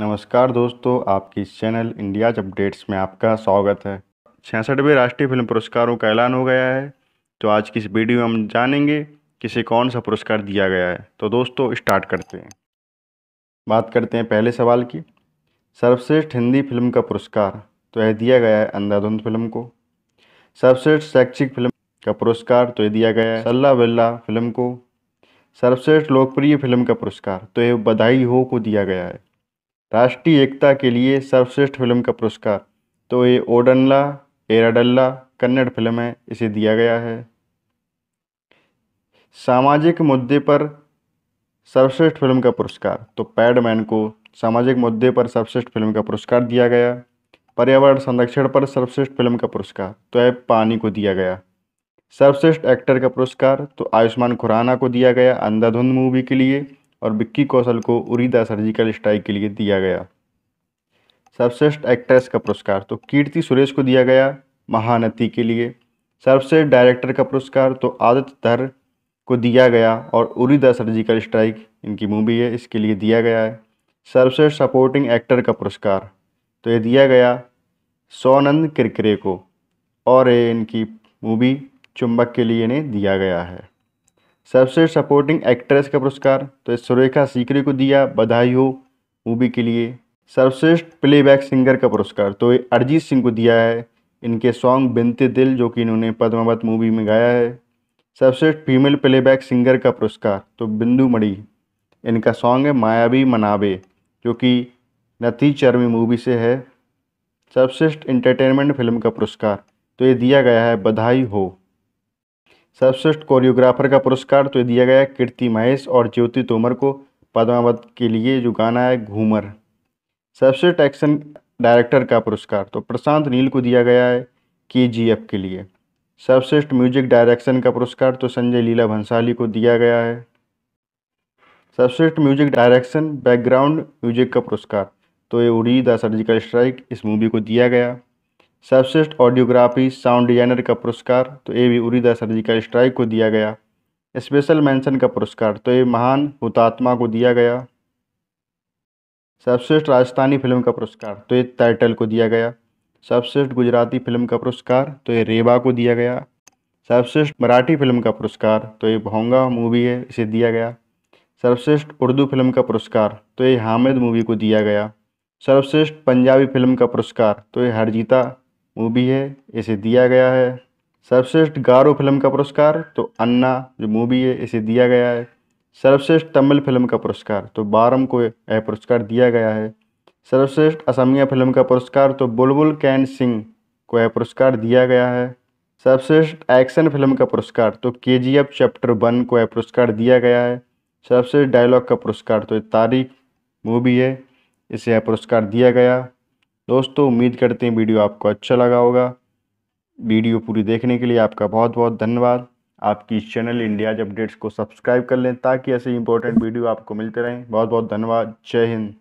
नमस्कार दोस्तों आपकी चैनल इंडियाज अपडेट्स में आपका स्वागत है छियासठवें राष्ट्रीय फिल्म पुरस्कारों का ऐलान हो गया है तो आज की इस वीडियो में हम जानेंगे किसे कौन सा पुरस्कार दिया गया है तो दोस्तों स्टार्ट करते हैं बात करते हैं पहले सवाल की सर्वश्रेष्ठ हिंदी फिल्म का पुरस्कार तो यह दिया गया है अंधाधुंध फिल्म को सर्वश्रेष्ठ शैक्षिक फिल्म का पुरस्कार तो यह दिया गया है सल्ला बिल्ला फिल्म को सर्वश्रेष्ठ लोकप्रिय फिल्म का पुरस्कार तो यह बधाई हो को दिया गया है राष्ट्रीय एकता के लिए सर्वश्रेष्ठ फिल्म का पुरस्कार तो ये ओडनला एराडल्ला कन्नड़ फिल्म है इसे दिया गया है सामाजिक मुद्दे पर सर्वश्रेष्ठ फिल्म का पुरस्कार तो पैडमैन को सामाजिक मुद्दे पर सर्वश्रेष्ठ फिल्म का पुरस्कार दिया गया पर्यावरण संरक्षण पर सर्वश्रेष्ठ फिल्म का पुरस्कार तो ऐप पानी को दिया गया सर्वश्रेष्ठ एक्टर का पुरस्कार तो आयुष्मान खुराना को दिया गया अंधाधुंध मूवी के लिए और विक्की कौशल को उरीदा सर्जिकल स्ट्राइक के लिए दिया गया सर्वश्रेष्ठ एक्ट्रेस का पुरस्कार तो कीर्ति सुरेश को दिया गया महानती के लिए सर्वश्रेष्ठ डायरेक्टर का पुरस्कार तो आदित्य धर को दिया गया और उरी द सर्जिकल स्ट्राइक इनकी मूवी है इसके लिए दिया गया है सर्वश्रेष्ठ सपोर्टिंग एक्टर का पुरस्कार तो ये दिया गया सोनंद किरकरे को और ये इनकी मूवी चुंबक के लिए इन्हें दिया गया है सबसे सपोर्टिंग एक्ट्रेस का पुरस्कार तो सुरेखा सीकरी को दिया बधाई हो मूवी के लिए सर्वश्रेष्ठ प्लेबैक सिंगर का पुरस्कार तो ये अरिजीत सिंह को दिया है इनके सॉन्ग बिनते दिल जो कि इन्होंने पद्मावत मूवी में गाया है सर्वश्रेष्ठ फीमेल प्लेबैक सिंगर का पुरस्कार तो बिंदु मणि इनका सॉन्ग है मायावी मनावे जो कि नती चर्मी मूवी से है सर्वश्रेष्ठ इंटरटेनमेंट फिल्म का पुरस्कार तो ये दिया गया है बधाई हो सर्वश्रेष्ठ कोरियोग्राफर का पुरस्कार तो दिया गया कीर्ति महेश और ज्योति तोमर को पद्मावत के लिए जो गाना है घूमर सर्वश्रेष्ठ एक्शन डायरेक्टर का पुरस्कार तो प्रशांत नील को दिया गया है के जी एफ के लिए सर्वश्रेष्ठ म्यूजिक डायरेक्शन का पुरस्कार तो संजय लीला भंसाली को दिया गया है सर्वश्रेष्ठ म्यूजिक डायरेक्शन बैकग्राउंड म्यूजिक का पुरस्कार तो ये उड़ी द सर्जिकल स्ट्राइक इस मूवी को दिया गया सर्वश्रेष्ठ ऑडियोग्राफी साउंड डिजाइनर का पुरस्कार तो A V Uri surgical strike को दिया गया स्पेशल मेंशन का पुरस्कार तो ये महान हुतात्मा को दिया गया सर्वश्रेष्ठ राजस्थानी फिल्म का पुरस्कार तो ये टाइटल को दिया गया सर्वश्रेष्ठ गुजराती फिल्म का पुरस्कार तो ये रेबा को दिया गया सर्वश्रेष्ठ मराठी फिल्म का पुरस्कार तो ये भोंगा मूवी है इसे दिया गया सर्वश्रेष्ठ उर्दू फिल्म का पुरस्कार तो ये हामिद मूवी को दिया गया सर्वश्रेष्ठ पंजाबी फिल्म का पुरस्कार तो ये हरजीता मूवी है इसे दिया गया है सर्वश्रेष्ठ गारो फिल्म का पुरस्कार तो अन्ना जो मूवी है इसे दिया गया है सर्वश्रेष्ठ तमिल फिल्म का पुरस्कार तो बारम को यह पुरस्कार दिया गया है सर्वश्रेष्ठ असमिया फिल्म का पुरस्कार तो बुलबुल कैन सिंह को यह पुरस्कार दिया गया है सर्वश्रेष्ठ एक्शन फिल्म का पुरस्कार तो के जी एफ चैप्टर वन को यह पुरस्कार दिया गया है सर्वश्रेष्ठ डायलॉग का पुरस्कार तो तारीख मूवी है इसे यह पुरस्कार दिया गया दोस्तों उम्मीद करते हैं वीडियो आपको अच्छा लगा होगा वीडियो पूरी देखने के लिए आपका बहुत बहुत धन्यवाद आपकी इस चैनल इंडियाज अपडेट्स को सब्सक्राइब कर लें ताकि ऐसे इंपॉर्टेंट वीडियो आपको मिलते रहें बहुत बहुत धन्यवाद जय हिंद